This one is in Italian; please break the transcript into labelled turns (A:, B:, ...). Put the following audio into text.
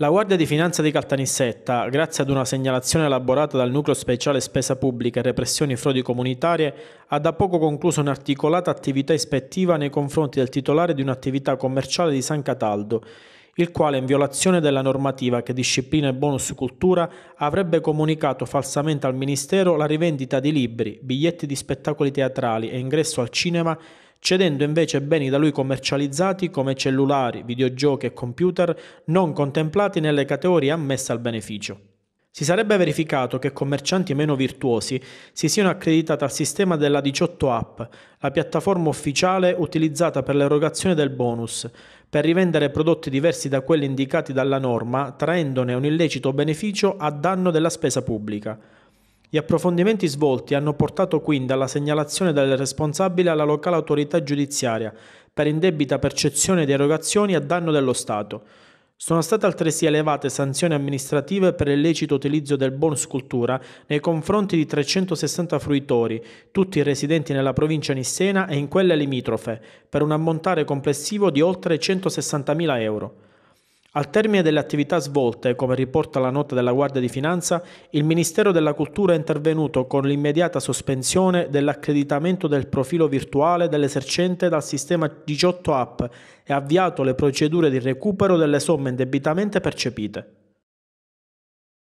A: La Guardia di Finanza di Caltanissetta, grazie ad una segnalazione elaborata dal Nucleo Speciale Spesa Pubblica e Repressioni Frodi Comunitarie, ha da poco concluso un'articolata attività ispettiva nei confronti del titolare di un'attività commerciale di San Cataldo, il quale, in violazione della normativa che disciplina il bonus cultura, avrebbe comunicato falsamente al Ministero la rivendita di libri, biglietti di spettacoli teatrali e ingresso al cinema cedendo invece beni da lui commercializzati come cellulari, videogiochi e computer non contemplati nelle categorie ammesse al beneficio. Si sarebbe verificato che commercianti meno virtuosi si siano accreditati al sistema della 18 App, la piattaforma ufficiale utilizzata per l'erogazione del bonus, per rivendere prodotti diversi da quelli indicati dalla norma, traendone un illecito beneficio a danno della spesa pubblica. Gli approfondimenti svolti hanno portato quindi alla segnalazione del responsabile alla locale autorità giudiziaria per indebita percezione di erogazioni a danno dello Stato. Sono state altresì elevate sanzioni amministrative per illecito utilizzo del bonus cultura nei confronti di 360 fruitori, tutti residenti nella provincia nissena e in quelle limitrofe, per un ammontare complessivo di oltre 160.000 euro. Al termine delle attività svolte, come riporta la nota della Guardia di Finanza, il Ministero della Cultura è intervenuto con l'immediata sospensione dell'accreditamento del profilo virtuale dell'esercente dal sistema 18 app e ha avviato le procedure di recupero delle somme indebitamente percepite.